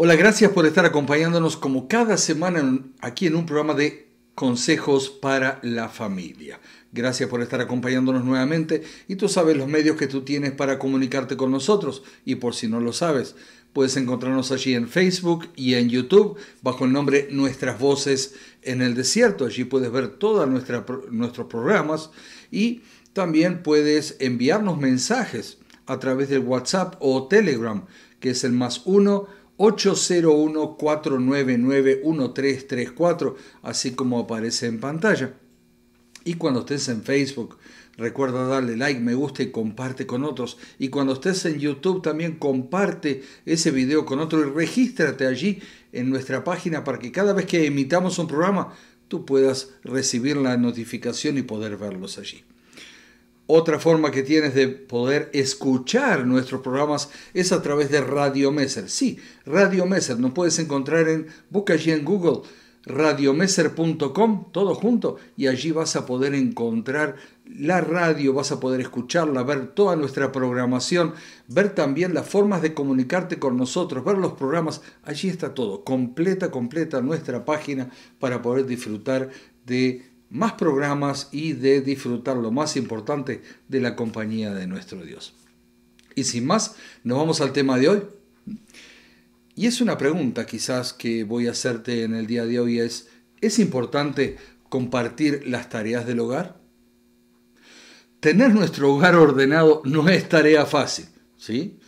Hola, gracias por estar acompañándonos como cada semana aquí en un programa de consejos para la familia. Gracias por estar acompañándonos nuevamente y tú sabes los medios que tú tienes para comunicarte con nosotros y por si no lo sabes, puedes encontrarnos allí en Facebook y en YouTube bajo el nombre Nuestras Voces en el Desierto. Allí puedes ver todos nuestros programas y también puedes enviarnos mensajes a través del WhatsApp o Telegram, que es el más uno... 801-499-1334, así como aparece en pantalla. Y cuando estés en Facebook, recuerda darle like, me gusta y comparte con otros. Y cuando estés en YouTube, también comparte ese video con otros y regístrate allí en nuestra página para que cada vez que emitamos un programa, tú puedas recibir la notificación y poder verlos allí. Otra forma que tienes de poder escuchar nuestros programas es a través de Radio Messer. Sí, Radio Messer, nos puedes encontrar en busca allí en Google radiomesser.com, todo junto, y allí vas a poder encontrar la radio, vas a poder escucharla, ver toda nuestra programación, ver también las formas de comunicarte con nosotros, ver los programas, allí está todo, completa, completa nuestra página para poder disfrutar de más programas y de disfrutar lo más importante de la compañía de nuestro Dios. Y sin más, nos vamos al tema de hoy. Y es una pregunta quizás que voy a hacerte en el día de hoy es, ¿es importante compartir las tareas del hogar? Tener nuestro hogar ordenado no es tarea fácil, ¿sí?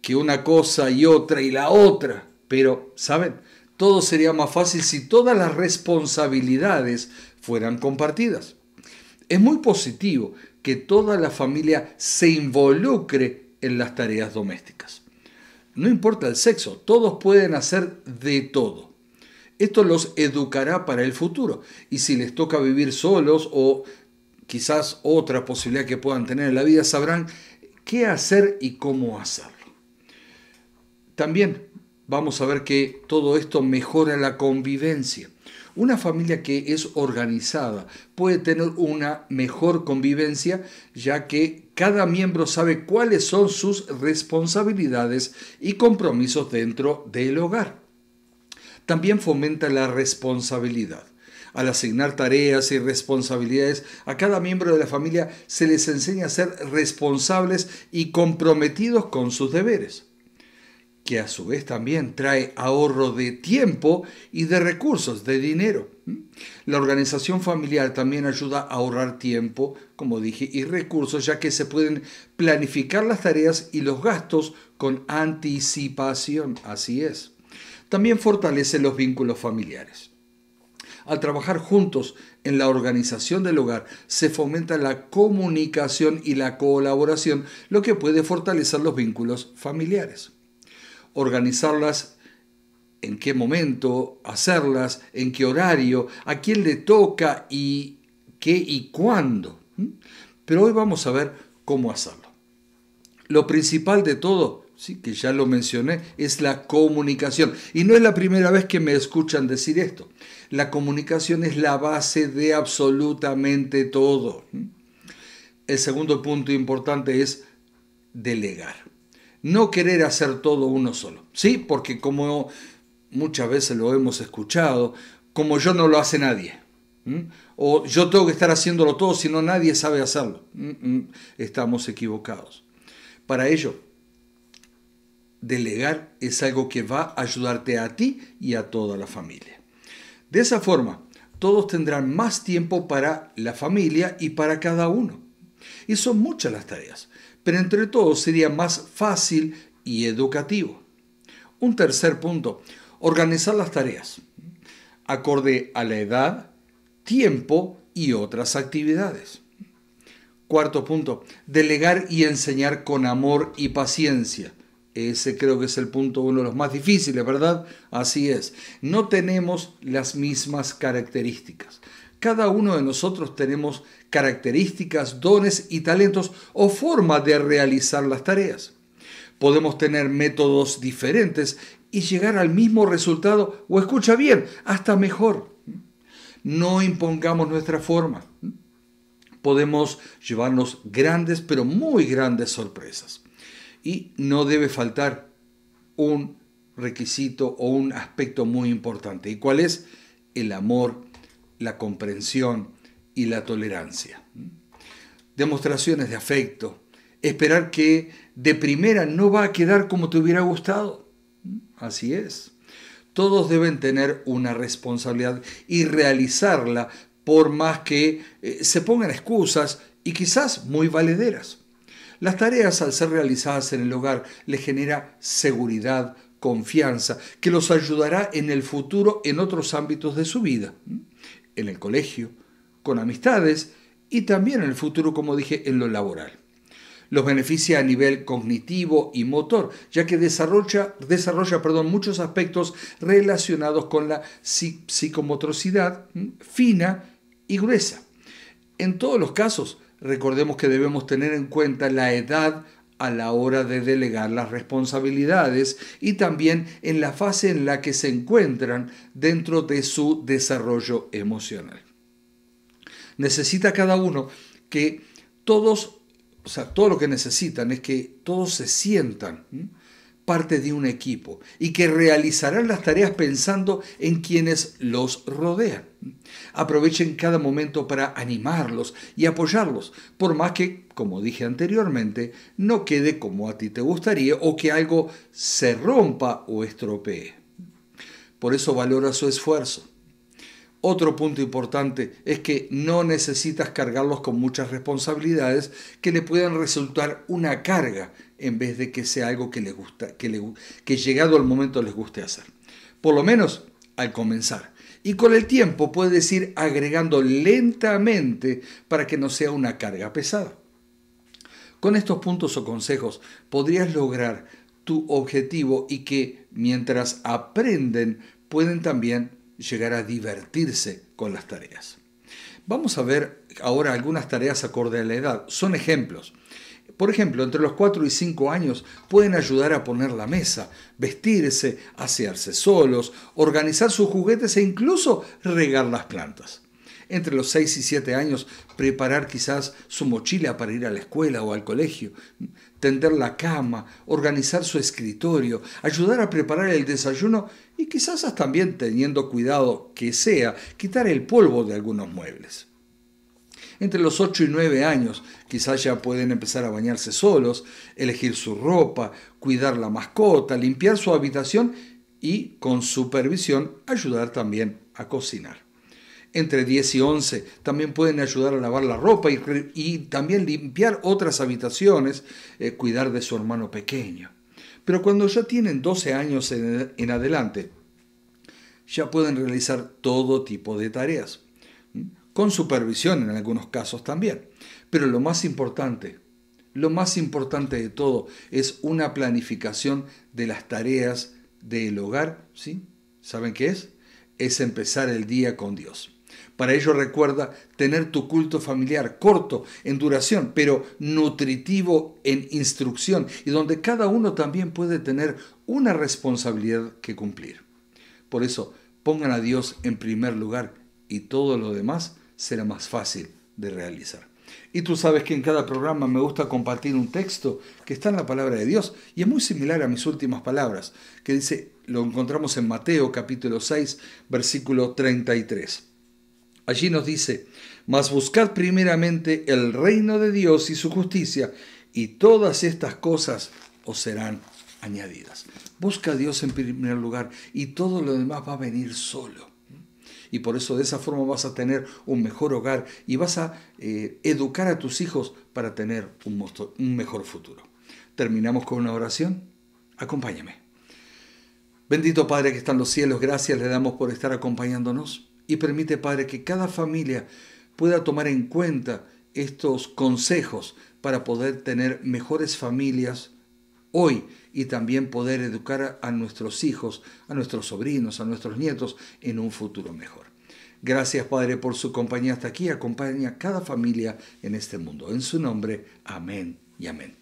Que una cosa y otra y la otra, pero, ¿saben? Todo sería más fácil si todas las responsabilidades fueran compartidas. Es muy positivo que toda la familia se involucre en las tareas domésticas. No importa el sexo, todos pueden hacer de todo. Esto los educará para el futuro. Y si les toca vivir solos o quizás otra posibilidad que puedan tener en la vida, sabrán qué hacer y cómo hacerlo. También vamos a ver que todo esto mejora la convivencia. Una familia que es organizada puede tener una mejor convivencia ya que cada miembro sabe cuáles son sus responsabilidades y compromisos dentro del hogar. También fomenta la responsabilidad. Al asignar tareas y responsabilidades a cada miembro de la familia se les enseña a ser responsables y comprometidos con sus deberes que a su vez también trae ahorro de tiempo y de recursos, de dinero. ¿Mm? La organización familiar también ayuda a ahorrar tiempo, como dije, y recursos, ya que se pueden planificar las tareas y los gastos con anticipación. Así es. También fortalece los vínculos familiares. Al trabajar juntos en la organización del hogar, se fomenta la comunicación y la colaboración, lo que puede fortalecer los vínculos familiares organizarlas en qué momento hacerlas, en qué horario, a quién le toca y qué y cuándo. Pero hoy vamos a ver cómo hacerlo. Lo principal de todo, sí, que ya lo mencioné, es la comunicación. Y no es la primera vez que me escuchan decir esto. La comunicación es la base de absolutamente todo. El segundo punto importante es delegar no querer hacer todo uno solo, ¿sí? Porque como muchas veces lo hemos escuchado, como yo no lo hace nadie, o yo tengo que estar haciéndolo todo, si no nadie sabe hacerlo, estamos equivocados. Para ello, delegar es algo que va a ayudarte a ti y a toda la familia. De esa forma, todos tendrán más tiempo para la familia y para cada uno. Y son muchas las tareas pero entre todos sería más fácil y educativo. Un tercer punto, organizar las tareas, acorde a la edad, tiempo y otras actividades. Cuarto punto, delegar y enseñar con amor y paciencia. Ese creo que es el punto uno de los más difíciles, ¿verdad? Así es. No tenemos las mismas características. Cada uno de nosotros tenemos características, dones y talentos o formas de realizar las tareas. Podemos tener métodos diferentes y llegar al mismo resultado o escucha bien, hasta mejor. No impongamos nuestra forma. Podemos llevarnos grandes, pero muy grandes sorpresas. Y no debe faltar un requisito o un aspecto muy importante. ¿Y cuál es? El amor la comprensión y la tolerancia. Demostraciones de afecto, esperar que de primera no va a quedar como te hubiera gustado. Así es. Todos deben tener una responsabilidad y realizarla por más que eh, se pongan excusas y quizás muy valederas. Las tareas al ser realizadas en el hogar les genera seguridad, confianza, que los ayudará en el futuro en otros ámbitos de su vida en el colegio, con amistades y también en el futuro, como dije, en lo laboral. Los beneficia a nivel cognitivo y motor, ya que desarrolla, desarrolla perdón, muchos aspectos relacionados con la psicomotricidad fina y gruesa. En todos los casos, recordemos que debemos tener en cuenta la edad a la hora de delegar las responsabilidades y también en la fase en la que se encuentran dentro de su desarrollo emocional. Necesita cada uno que todos, o sea, todo lo que necesitan es que todos se sientan parte de un equipo y que realizarán las tareas pensando en quienes los rodean. Aprovechen cada momento para animarlos y apoyarlos, por más que, como dije anteriormente, no quede como a ti te gustaría o que algo se rompa o estropee. Por eso valora su esfuerzo otro punto importante es que no necesitas cargarlos con muchas responsabilidades que le puedan resultar una carga en vez de que sea algo que le gusta, que, le, que llegado al momento les guste hacer. Por lo menos al comenzar. Y con el tiempo puedes ir agregando lentamente para que no sea una carga pesada. Con estos puntos o consejos podrías lograr tu objetivo y que mientras aprenden pueden también llegar a divertirse con las tareas. Vamos a ver ahora algunas tareas acorde a la edad. Son ejemplos. Por ejemplo, entre los 4 y 5 años pueden ayudar a poner la mesa, vestirse, asearse solos, organizar sus juguetes e incluso regar las plantas. Entre los 6 y 7 años, preparar quizás su mochila para ir a la escuela o al colegio, tender la cama, organizar su escritorio, ayudar a preparar el desayuno y quizás también teniendo cuidado que sea quitar el polvo de algunos muebles. Entre los 8 y 9 años quizás ya pueden empezar a bañarse solos, elegir su ropa, cuidar la mascota, limpiar su habitación y con supervisión ayudar también a cocinar. Entre 10 y 11 también pueden ayudar a lavar la ropa y, también limpiar otras habitaciones, eh, cuidar de su hermano pequeño. Pero cuando ya tienen 12 años en, adelante, ya pueden realizar todo tipo de tareas, con supervisión en algunos casos también. Pero lo más importante, lo más importante de todo es una planificación de las tareas del hogar, ¿sí? ¿Saben qué es? Es empezar el día con Dios. Para ello recuerda tener tu culto familiar corto en duración, pero nutritivo en instrucción y donde cada uno también puede tener una responsabilidad que cumplir. Por eso, pongan a Dios en primer lugar y todo lo demás será más fácil de realizar. Y tú sabes que en cada programa me gusta compartir un texto que está en la palabra de Dios y es muy similar a mis últimas palabras, que dice, lo encontramos en Mateo capítulo 6, versículo 33. Allí nos dice, mas buscad primeramente el reino de Dios y su justicia, y todas estas cosas os serán añadidas. Busca a Dios en primer lugar y todo lo demás va a venir solo. Y por eso de esa forma vas a tener un mejor hogar y vas a eh, educar a tus hijos para tener un, un mejor futuro. Terminamos con una oración. Acompáñame. Bendito Padre que está en los cielos, gracias le damos por estar acompañándonos. Y permite, Padre, que cada familia pueda tomar en cuenta estos consejos para poder tener mejores familias hoy y también poder educar a nuestros hijos, a nuestros sobrinos, a nuestros nietos en un futuro mejor. Gracias Padre por su compañía hasta aquí. Acompaña a cada familia en este mundo. En su nombre, amén y amén.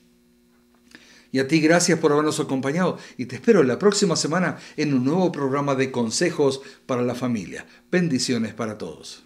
Y a ti gracias por habernos acompañado y te espero la próxima semana en un nuevo programa de consejos para la familia. Bendiciones para todos.